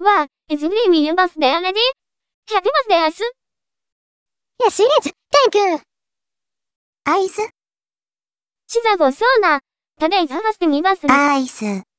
Wow, it's really me birthday already? Happy birthday, Ice! Yes, it is. Thank you! Ice? シザゴ、そうな。Today's first me birthday. Ice.